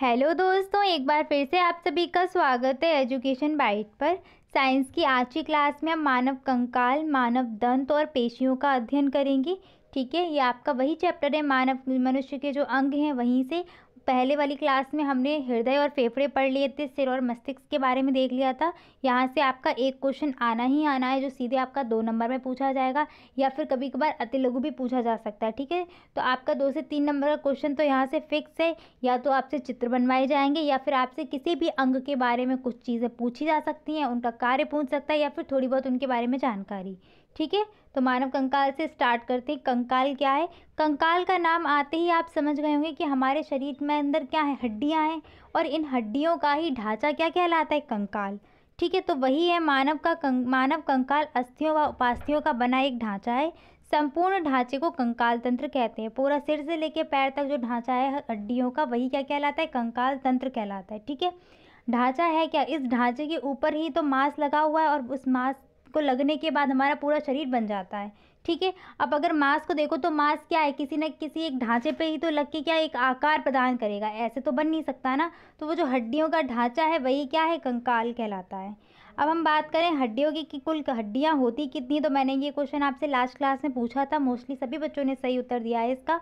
Hello दोस्तों एक बार फिर से आप सभी का स्वागत है एजुकेशन बाइट पर साइंस की आज की क्लास में हम मानव कंकाल मानव दंत और पेशियों का अध्ययन करेंगे ठीक है ये आपका वही चैप्टर है मानव मनुष्य के जो अंग हैं वहीं से पहले वाली क्लास में हमने हृदय और फेफड़े पढ़ लिए थे सिर और मस्तिष्क के बारे में देख लिया था यहाँ से आपका एक क्वेश्चन आना ही आना है जो सीधे आपका दो नंबर में पूछा जाएगा या फिर कभी कभार अति लघु भी पूछा जा सकता है ठीक है तो आपका दो से तीन नंबर का क्वेश्चन तो यहाँ से फिक्स है या तो आपसे चित्र बनवाए जाएंगे या फिर आपसे किसी भी अंग के बारे में कुछ चीज़ें पूछी जा सकती हैं उनका कार्य पूछ सकता है या फिर थोड़ी बहुत उनके बारे में जानकारी ठीक है तो मानव कंकाल से स्टार्ट करते हैं कंकाल क्या है कंकाल का नाम आते ही आप समझ गए होंगे कि हमारे शरीर में अंदर क्या है हड्डियाँ हैं और इन हड्डियों का ही ढांचा क्या कहलाता है कंकाल ठीक है तो वही है मानव का कं मानव कंकाल अस्थियों व उपास्थियों का बना एक ढांचा है संपूर्ण ढांचे को कंकाल तंत्र कहते हैं पूरा सिर से लेकर पैर तक जो ढांचा है हड्डियों का वही क्या कहलाता है कंकाल तंत्र कहलाता है ठीक है ढांचा है क्या इस ढांचे के ऊपर ही तो मांस लगा हुआ है और उस मांस को लगने के बाद हमारा पूरा शरीर बन जाता है ठीक है अब अगर मांस को देखो तो मांस क्या है किसी न किसी एक ढांचे पे ही तो लग के क्या एक आकार प्रदान करेगा ऐसे तो बन नहीं सकता ना तो वो जो हड्डियों का ढांचा है वही क्या है कंकाल कहलाता है अब हम बात करें हड्डियों की कि कुल हड्डियाँ होती कितनी तो मैंने ये क्वेश्चन आपसे लास्ट क्लास में पूछा था मोस्टली सभी बच्चों ने सही उत्तर दिया है इसका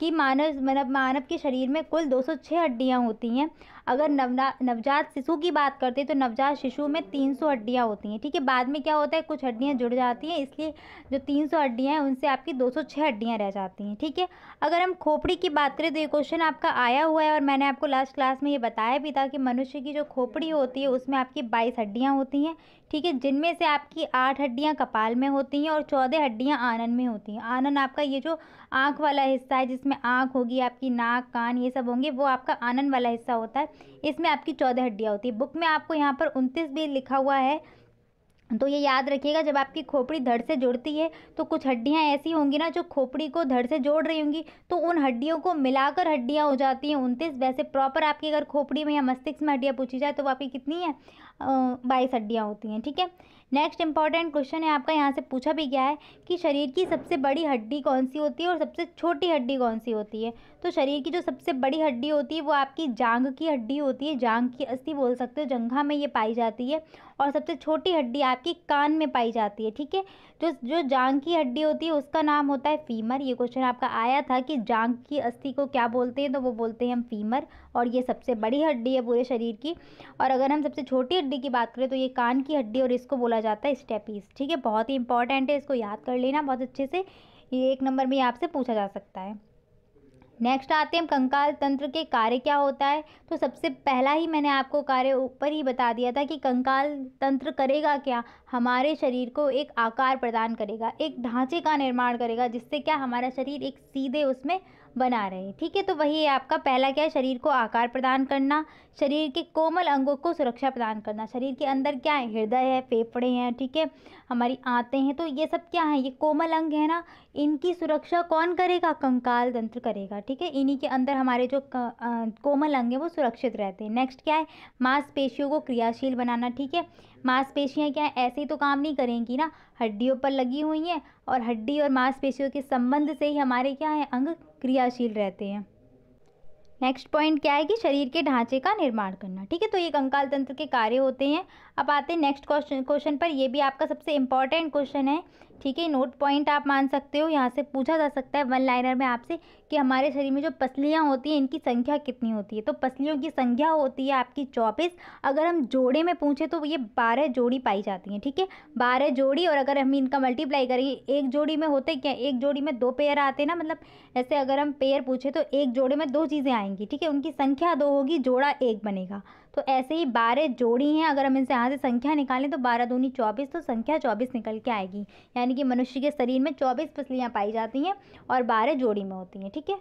कि मानव मतलब मानव के शरीर में कुल 206 हड्डियां होती हैं अगर नवना नवजात शिशु की बात करते हैं तो नवजात शिशु में तीन सौ हड्डियाँ होती हैं ठीक है बाद में क्या होता है कुछ हड्डियाँ जुड़ जाती हैं इसलिए जो तीन सौ हड्डियाँ हैं उनसे आपकी दो सौ छः हड्डियाँ रह जाती हैं ठीक है अगर हम खोपड़ी की बात करें तो ये क्वेश्चन आपका आया हुआ है और मैंने आपको लास्ट क्लास में ये बताया भी था कि मनुष्य की जो खोपड़ी होती है उसमें आपकी बाईस हड्डियाँ होती हैं ठीक है जिनमें से आपकी आठ हड्डियाँ कपाल में होती हैं और चौदह हड्डियाँ आनन में होती हैं आनन आपका ये जो आँख वाला हिस्सा है जिसमें आँख होगी आपकी नाक कान ये सब होंगे वो आपका आनन वाला हिस्सा होता है इसमें आपकी चौदह हड्डियाँ होती है बुक में आपको यहाँ पर उनतीस भी लिखा हुआ है तो ये याद रखिएगा जब आपकी खोपड़ी धड़ से जुड़ती है तो कुछ हड्डियाँ ऐसी होंगी ना जो खोपड़ी को धड़ से जोड़ रही होंगी तो उन हड्डियों को मिलाकर हड्डियाँ हो जाती हैं उनतीस वैसे प्रॉपर आपकी अगर खोपड़ी में या मस्तिष्क में हड्डियाँ पूछी जाए तो वो आपकी कितनी है बाईस हड्डियाँ होती हैं ठीक है नेक्स्ट इंपॉर्टेंट क्वेश्चन है आपका यहाँ से पूछा भी गया है कि शरीर की सबसे बड़ी हड्डी कौन सी होती है और सबसे छोटी हड्डी कौन सी होती है तो शरीर की जो सबसे बड़ी हड्डी होती है वो आपकी जांग की हड्डी होती है जांग की अस्थि बोल सकते हो जंघा में ये पाई जाती है और सबसे छोटी हड्डी आपकी कान में पाई जाती है ठीक है जो जो जांग की हड्डी होती है उसका नाम होता है फीमर ये क्वेश्चन आपका आया था कि जांग की अस्थि को क्या बोलते हैं तो वो बोलते हैं हम फीमर और ये सबसे बड़ी हड्डी है पूरे शरीर की और अगर हम सबसे छोटी हड्डी हड्डी की बात करें तो ये कान की हड्डी और इसको बोला जाता है स्टेपीज ठीक है बहुत ही इंपॉर्टेंट है इसको याद कर लेना बहुत अच्छे से ये एक नंबर में आपसे पूछा जा सकता है नेक्स्ट आते हैं कंकाल तंत्र के कार्य क्या होता है तो सबसे पहला ही मैंने आपको कार्य ऊपर ही बता दिया था कि कंकाल तंत्र करेगा क्या हमारे शरीर को एक आकार प्रदान करेगा एक ढांचे का निर्माण करेगा जिससे क्या हमारा शरीर एक सीधे उसमें बना रहे हैं ठीक है तो वही है आपका पहला क्या है शरीर को आकार प्रदान करना शरीर के कोमल अंगों को सुरक्षा प्रदान करना शरीर के अंदर क्या है हृदय है फेफड़े हैं ठीक है हमारी आते हैं तो ये सब क्या है ये कोमल अंग है ना इनकी सुरक्षा कौन करेगा कंकाल तंत्र करेगा ठीक है इन्हीं के अंदर हमारे जो कोमल अंग है वो सुरक्षित रहते हैं नेक्स्ट क्या है मांसपेशियों को क्रियाशील बनाना ठीक है मांसपेशियाँ क्या ऐसे ही तो काम नहीं करेंगी ना हड्डियों पर लगी हुई हैं और हड्डी और मांसपेशियों के संबंध से ही हमारे क्या हैं अंग क्रियाशील रहते हैं नेक्स्ट पॉइंट क्या है कि शरीर के ढांचे का निर्माण करना ठीक है तो ये कंकाल तंत्र के कार्य होते हैं अब आते हैं नेक्स्ट क्वेश्चन क्वेश्चन पर ये भी आपका सबसे इंपॉर्टेंट क्वेश्चन है ठीक है नोट पॉइंट आप मान सकते हो यहाँ से पूछा जा सकता है वन लाइनर में आपसे कि हमारे शरीर में जो पसलियाँ होती हैं इनकी संख्या कितनी होती है तो पसलियों की संख्या होती है आपकी चौबीस अगर हम जोड़े में पूछें तो ये बारह जोड़ी पाई जाती हैं ठीक है बारह जोड़ी और अगर हम इनका मल्टीप्लाई करेंगे एक जोड़ी में होते क्या एक जोड़ी में दो पेयर आते हैं ना मतलब ऐसे अगर हम पेयर पूछें तो एक जोड़े में दो चीज़ें आएंगी ठीक है उनकी संख्या दो होगी जोड़ा एक बनेगा तो ऐसे ही बारह जोड़ी हैं अगर हम इनसे यहाँ से संख्या निकालें तो बारह दूनी चौबीस तो संख्या चौबीस निकल के आएगी यानी कि मनुष्य के शरीर में चौबीस पसलियाँ पाई जाती हैं और बारह जोड़ी में होती हैं ठीक है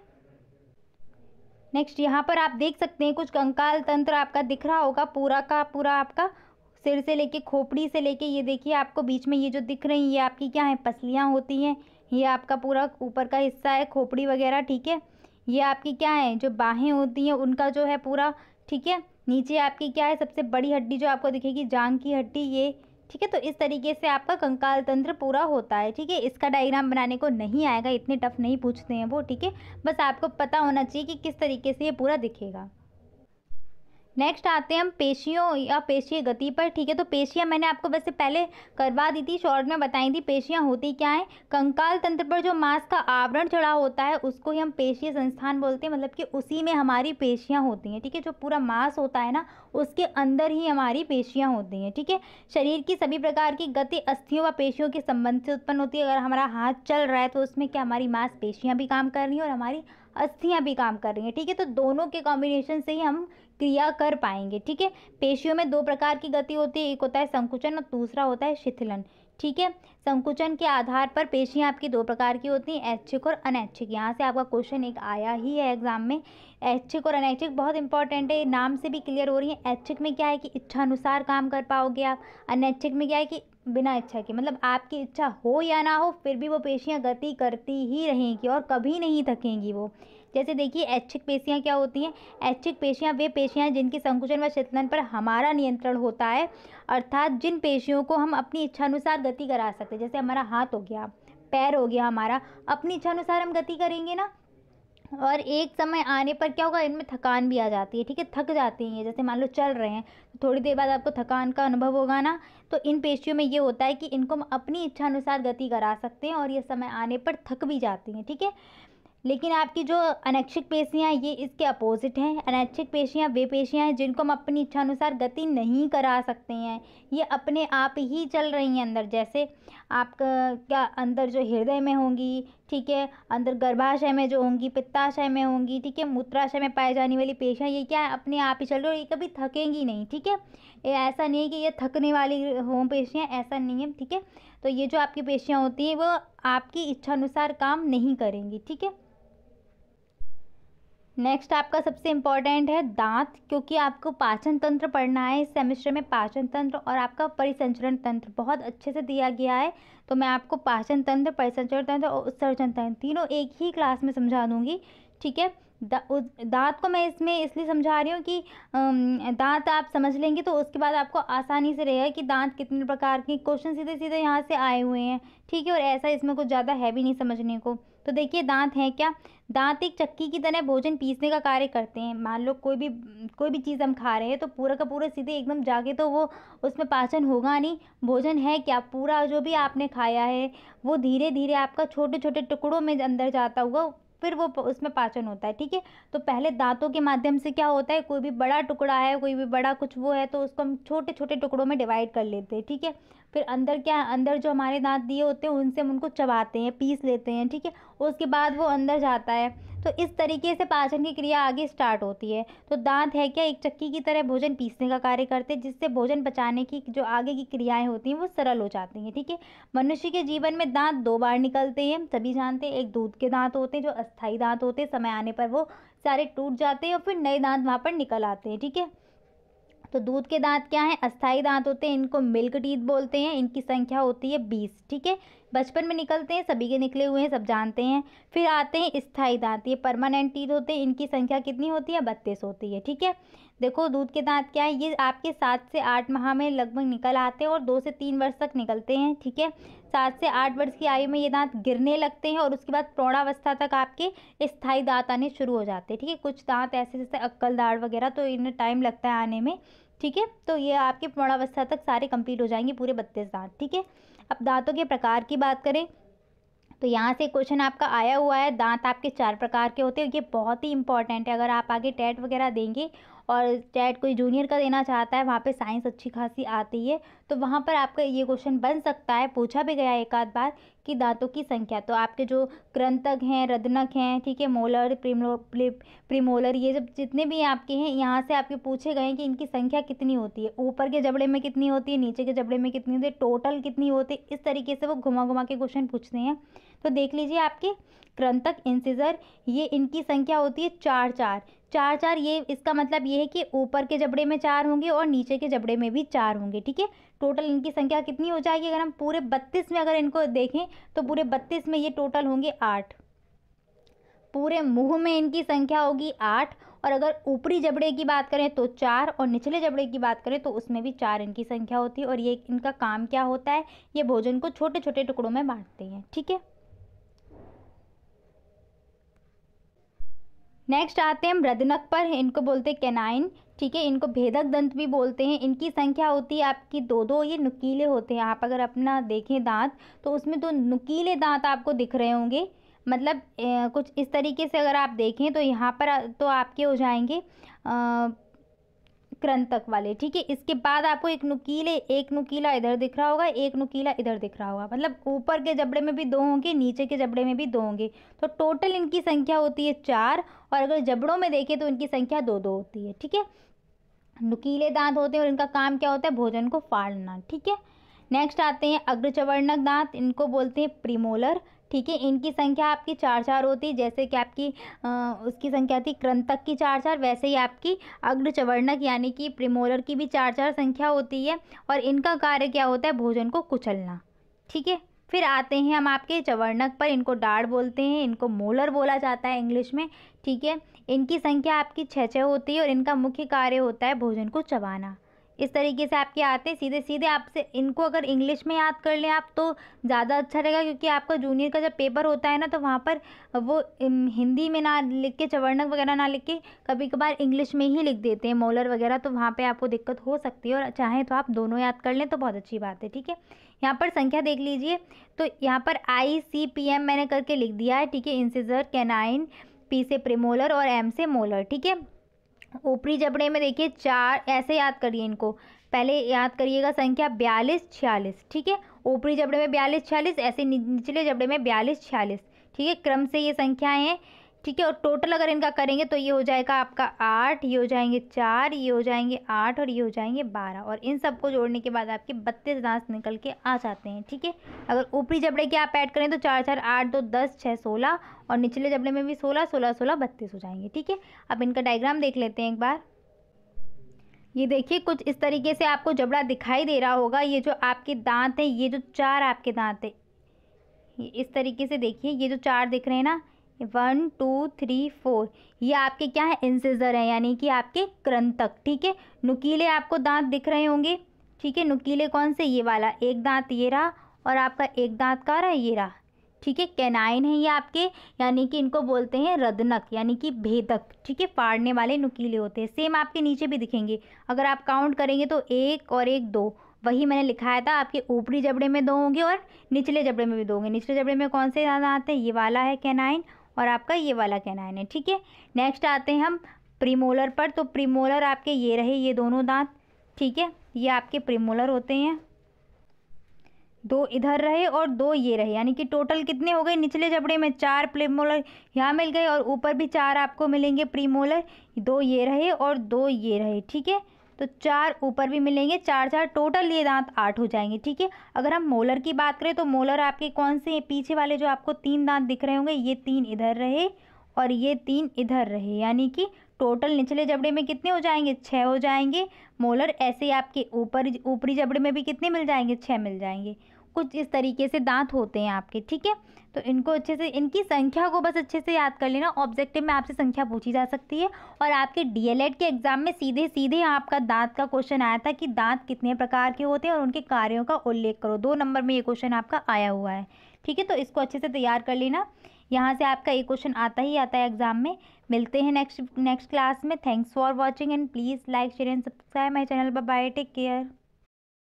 नेक्स्ट यहाँ पर आप देख सकते हैं कुछ कंकाल तंत्र आपका दिख रहा होगा पूरा का पूरा आपका सिर से लेके खोपड़ी से लेके ये देखिए आपको बीच में ये जो दिख रही है ये आपकी क्या है पसलियाँ होती हैं ये आपका पूरा ऊपर का हिस्सा है खोपड़ी वगैरह ठीक है ये आपकी क्या है जो बाहें होती हैं उनका जो है पूरा ठीक है नीचे आपकी क्या है सबसे बड़ी हड्डी जो आपको दिखेगी जांग की हड्डी ये ठीक है तो इस तरीके से आपका कंकाल तंत्र पूरा होता है ठीक है इसका डायग्राम बनाने को नहीं आएगा इतने टफ नहीं पूछते हैं वो ठीक है बस आपको पता होना चाहिए कि किस तरीके से ये पूरा दिखेगा नेक्स्ट आते हैं हम पेशियों या पेशीय गति पर ठीक है तो पेशियाँ मैंने आपको वैसे पहले करवा दी थी शॉर्ट में बताई थी पेशियाँ होती क्या हैं कंकाल तंत्र पर जो मांस का आवरण चढ़ा होता है उसको ही हम पेशीय संस्थान बोलते हैं मतलब कि उसी में हमारी पेशियाँ होती हैं ठीक है जो पूरा मांस होता है ना उसके अंदर ही हमारी पेशियाँ होती हैं ठीक है शरीर की सभी प्रकार की गति अस्थियों व पेशियों के संबंध से उत्पन्न होती है अगर हमारा हाथ चल रहा है तो उसमें क्या हमारी मांस पेशियाँ भी काम कर रही हैं और हमारी अस्थियाँ भी काम कर रही हैं ठीक है तो दोनों के कॉम्बिनेशन से ही हम क्रिया कर पाएंगे ठीक है पेशियों में दो प्रकार की गति होती है एक होता है संकुचन और दूसरा होता है शिथिलन ठीक है संकुचन के आधार पर पेशियाँ आपकी दो प्रकार की होती हैं ऐच्छिक और अनैच्छिक यहाँ से आपका क्वेश्चन एक आया ही है एग्जाम में ऐच्छिक और अनैच्छिक बहुत इंपॉर्टेंट है नाम से भी क्लियर हो रही है ऐच्छिक में क्या है कि इच्छानुसार काम कर पाओगे आप अनैच्छिक में क्या है कि बिना इच्छा के मतलब आपकी इच्छा हो या ना हो फिर भी वो पेशियाँ गति करती ही रहेंगी और कभी नहीं थकेंगी वो जैसे देखिए ऐच्छिक पेशियाँ क्या होती हैं ऐच्छिक पेशियाँ वे पेशियाँ हैं जिनके संकुचन व क्षेत्रन पर हमारा नियंत्रण होता है अर्थात जिन पेशियों को हम अपनी इच्छानुसार गति करा सकते हैं जैसे हमारा हाथ हो गया पैर हो गया हमारा अपनी इच्छानुसार हम गति करेंगे ना और एक समय आने पर क्या होगा इनमें थकान भी आ जाती है ठीक है थक जाते हैं जैसे मान लो चल रहे हैं तो थोड़ी देर बाद आपको थकान का अनुभव होगा ना तो इन पेशियों में ये होता है कि इनको हम अपनी इच्छानुसार गति करा सकते हैं और ये समय आने पर थक भी जाती हैं ठीक है थीके? लेकिन आपकी जो अनैच्छिक पेशियाँ ये इसके अपोजिट हैं अनैच्छिक पेशियाँ वे पेशियाँ हैं जिनको हम अपनी इच्छानुसार गति नहीं करा सकते हैं ये अपने आप ही चल रही हैं अंदर जैसे आपका क्या अंदर जो हृदय में होंगी ठीक है अंदर गर्भाशय में जो होंगी पित्ताशय में होंगी ठीक है मूत्राशय में पाई जाने वाली पेशियाँ ये क्या है अपने आप ही चल रही और ये कभी थकेंगी नहीं ठीक है ये ऐसा नहीं है कि ये थकने वाली हों पेशियाँ ऐसा नहीं है ठीक है तो ये जो आपकी पेशियाँ होती हैं वो आपकी इच्छानुसार काम नहीं करेंगी ठीक है नेक्स्ट आपका सबसे इम्पॉर्टेंट है दांत क्योंकि आपको पाचन तंत्र पढ़ना है इस सेमेस्टर में पाचन तंत्र और आपका परिसंचरण तंत्र बहुत अच्छे से दिया गया है तो मैं आपको पाचन तंत्र परिसंचरण तंत्र और उत्सर्जन तंत्र तीनों एक ही क्लास में समझा दूँगी ठीक है दा, दांत को मैं इसमें इसलिए समझा रही हूँ कि दांत आप समझ लेंगे तो उसके बाद आपको आसानी से रहेगा कि दांत कितने प्रकार के क्वेश्चन सीधे सीधे यहाँ से आए हुए हैं ठीक है और ऐसा इसमें कुछ ज़्यादा है भी नहीं समझने को तो देखिए दांत हैं क्या दांत एक चक्की की तरह भोजन पीसने का कार्य करते हैं मान लो कोई भी कोई भी चीज़ हम खा रहे हैं तो पूरा का पूरा सीधे एकदम जाके तो वो उसमें पाचन होगा नहीं भोजन है क्या पूरा जो भी आपने खाया है वो धीरे धीरे आपका छोटे छोटे टुकड़ों में अंदर जाता हुआ फिर वो उसमें पाचन होता है ठीक है तो पहले दांतों के माध्यम से क्या होता है कोई भी बड़ा टुकड़ा है कोई भी बड़ा कुछ वो है तो उसको हम छोटे छोटे टुकड़ों में डिवाइड कर लेते हैं ठीक है फिर अंदर क्या है अंदर जो हमारे दांत दिए होते हैं उनसे हम उनको चबाते हैं पीस लेते हैं ठीक है उसके बाद वो अंदर जाता है तो इस तरीके से पाचन की क्रिया आगे स्टार्ट होती है तो दांत है क्या एक चक्की की तरह भोजन पीसने का कार्य करते हैं जिससे भोजन बचाने की जो आगे की क्रियाएँ होती हैं वो सरल हो जाती हैं ठीक है मनुष्य के जीवन में दांत दो बार निकलते हैं सभी जानते हैं एक दूध के दांत होते हैं जो अस्थायी दांत होते हैं समय आने पर वो सारे टूट जाते हैं और फिर नए दांत वहाँ पर निकल आते हैं ठीक है तो दूध के दांत क्या हैं अस्थाई दांत होते हैं इनको मिल्क टीथ बोलते हैं इनकी संख्या होती है बीस ठीक है बचपन में निकलते हैं सभी के निकले हुए हैं सब जानते हैं फिर आते हैं स्थाई दांत ये परमानेंट टीथ होते हैं इनकी संख्या कितनी होती है बत्तीस होती है ठीक है देखो दूध के दांत क्या है ये आपके सात से आठ माह में लगभग निकल आते हैं और दो से तीन वर्ष तक निकलते हैं ठीक है सात से आठ वर्ष की आयु में ये दांत गिरने लगते हैं और उसके बाद प्रौढ़ावस्था तक आपके स्थाई दांत आने शुरू हो जाते हैं ठीक है कुछ दांत ऐसे जैसे अक्कल दाढ़ वगैरह तो इन्हें टाइम लगता है आने में ठीक है तो ये आपके पूर्णावस्था तक सारे कंप्लीट हो जाएंगे पूरे बत्तीस दांत ठीक है अब दांतों के प्रकार की बात करें तो यहाँ से क्वेश्चन आपका आया हुआ है दांत आपके चार प्रकार के होते हैं ये बहुत ही इंपॉर्टेंट है अगर आप आगे टेट वगैरह देंगे और चैट कोई जूनियर का देना चाहता है वहाँ पे साइंस अच्छी खासी आती है तो वहाँ पर आपका ये क्वेश्चन बन सकता है पूछा भी गया एक आध बार कि दांतों की संख्या तो आपके जो क्रंतक हैं रदनक हैं ठीक है मोलर प्रिमो प्रिमोलर ये जब जितने भी आपके हैं यहाँ से आपके पूछे गए हैं कि इनकी संख्या कितनी होती है ऊपर के जबड़े में कितनी होती है नीचे के जबड़े में कितनी होती है टोटल कितनी होती है इस तरीके से वो घुमा घुमा के क्वेश्चन पूछते हैं तो देख लीजिए आपके क्रंतक इंसिजर ये इनकी संख्या होती है चार चार चार चार ये इसका मतलब ये है कि ऊपर के जबड़े में चार होंगे और नीचे के जबड़े में भी चार होंगे ठीक है टोटल इनकी संख्या कितनी हो जाएगी अगर हम पूरे बत्तीस में अगर इनको देखें तो पूरे बत्तीस में ये टोटल होंगे आठ पूरे मुंह में इनकी संख्या होगी आठ और अगर ऊपरी जबड़े की बात करें तो चार और निचले जबड़े की बात करें तो उसमें भी चार इनकी संख्या होती है और ये इनका काम क्या होता है ये भोजन को छोटे छोटे टुकड़ों में बांटते हैं ठीक है नेक्स्ट आते हैं मृदनक पर इनको बोलते हैं कैनाइन ठीक है इनको भेदक दंत भी बोलते हैं इनकी संख्या होती है आपकी दो दो ये नुकीले होते हैं आप अगर अपना देखें दांत तो उसमें दो नुकीले दांत आपको दिख रहे होंगे मतलब ए, कुछ इस तरीके से अगर आप देखें तो यहाँ पर तो आपके हो जाएंगे क्रंतक वाले ठीक है इसके बाद आपको एक नुकीले एक नुकीला इधर दिख रहा होगा एक नुकीला इधर दिख रहा होगा मतलब ऊपर के जबड़े में भी दो होंगे नीचे के जबड़े में भी दो होंगे तो टोटल इनकी संख्या होती है चार और अगर जबड़ों में देखें तो इनकी संख्या दो दो होती है ठीक है नुकीले दांत होते हैं और इनका काम क्या होता है भोजन को फाड़ना ठीक है नेक्स्ट आते हैं अग्रचवर्णक दांत इनको बोलते हैं प्रीमोलर ठीक है इनकी संख्या आपकी चार चार होती है जैसे कि आपकी आ, उसकी संख्या थी क्रंतक की चार चार वैसे ही आपकी अग्रचवर्णक यानी कि प्रिमोलर की भी चार चार संख्या होती है और इनका कार्य क्या होता है भोजन को कुचलना ठीक है फिर आते हैं हम आपके चवर्णक पर इनको डाढ़ बोलते हैं इनको मोलर बोला जाता है इंग्लिश में ठीक है इनकी संख्या आपकी छः छः होती है और इनका मुख्य कार्य होता है भोजन को चबाना इस तरीके से आपके आते हैं सीधे सीधे आपसे इनको अगर इंग्लिश में याद कर लें आप तो ज़्यादा अच्छा रहेगा क्योंकि आपका जूनियर का जब पेपर होता है ना तो वहाँ पर वो हिंदी में ना लिख के चवर्णक वगैरह ना लिख के कभी कभार इंग्लिश में ही लिख देते हैं मोलर वगैरह तो वहाँ पर आपको दिक्कत हो सकती है और चाहें तो आप दोनों याद कर लें तो बहुत अच्छी बात है ठीक है यहाँ पर संख्या देख लीजिए तो यहाँ पर आई सी पी एम मैंने करके लिख दिया है ठीक है इंसिजर कैनाइन पी से प्रेमोलर और एम से मोलर ठीक है ऊपरी जबड़े में देखिए चार ऐसे याद करिए इनको पहले याद करिएगा संख्या बयालीस छियालीस ठीक है ऊपरी जबड़े में बयालीस छियालीस ऐसे निचले जबड़े में बयालीस छियालीस ठीक है क्रम से ये संख्याएं हैं ठीक है और टोटल अगर इनका करेंगे तो ये हो जाएगा आपका आठ ये हो जाएंगे चार ये हो जाएंगे आठ और ये हो जाएंगे बारह और इन सबको जोड़ने के बाद आपके बत्तीस दांत निकल के आ जाते हैं ठीक है अगर ऊपरी जबड़े के आप ऐड करें तो चार चार आठ दो दस छः सोलह और निचले जबड़े में भी सोलह सोलह सोलह बत्तीस हो जाएंगे ठीक है अब इनका डायग्राम देख लेते हैं एक बार ये देखिए कुछ इस तरीके से आपको जबड़ा दिखाई दे रहा होगा ये जो आपके दांत हैं ये जो चार आपके दांत हैं इस तरीके से देखिए ये जो चार दिख रहे हैं ना वन टू थ्री फोर ये आपके क्या है इंसेजर है यानी कि आपके क्रंतक ठीक है नुकीले आपको दांत दिख रहे होंगे ठीक है नुकीले कौन से ये वाला एक दांत ये रहा और आपका एक दांत का रहा ये रहा ठीक है कैनाइन है ये आपके यानी कि इनको बोलते हैं रदनक यानी कि भेदक ठीक है फाड़ने वाले नुकीले होते हैं सेम आपके नीचे भी दिखेंगे अगर आप काउंट करेंगे तो एक और एक दो वही मैंने लिखाया था आपके ऊपरी जबड़े में दो होंगे और निचले जबड़े में भी दो होंगे निचले जबड़े में कौन से दांत हैं ये वाला है कैनाइन और आपका ये वाला कैनाइन है ठीक है नेक्स्ट आते हैं हम प्रीमोलर पर तो प्रीमोलर आपके ये रहे ये दोनों दांत ठीक है ये आपके प्रीमोलर होते हैं दो इधर रहे और दो ये रहे यानी कि टोटल कितने हो गए निचले जबड़े में चार प्रीमोलर यहाँ मिल गए और ऊपर भी चार आपको मिलेंगे प्रीमोलर दो ये रहे और दो ये रहे ठीक है तो चार ऊपर भी मिलेंगे चार चार टोटल ये दांत आठ हो जाएंगे ठीक है अगर हम मोलर की बात करें तो मोलर आपके कौन से हैं पीछे वाले जो आपको तीन दांत दिख रहे होंगे ये तीन इधर रहे और ये तीन इधर रहे यानी कि टोटल निचले जबड़े में कितने हो जाएंगे छः हो जाएंगे मोलर ऐसे ही आपके ऊपर ऊपरी जबड़े में भी कितने मिल जाएंगे छः मिल जाएंगे कुछ इस तरीके से दांत होते हैं आपके ठीक है तो इनको अच्छे से इनकी संख्या को बस अच्छे से याद कर लेना ऑब्जेक्टिव में आपसे संख्या पूछी जा सकती है और आपके डीएलएड के एग्ज़ाम में सीधे सीधे आपका दांत का क्वेश्चन आया था कि दांत कितने प्रकार के होते हैं और उनके कार्यों का उल्लेख करो दो नंबर में ये क्वेश्चन आपका आया हुआ है ठीक है तो इसको अच्छे से तैयार कर लेना यहाँ से आपका ये क्वेश्चन आता ही आता है एग्ज़ाम में मिलते हैं नेक्स्ट नेक्स्ट क्लास में thanks for watching and please like share and subscribe my channel bye take care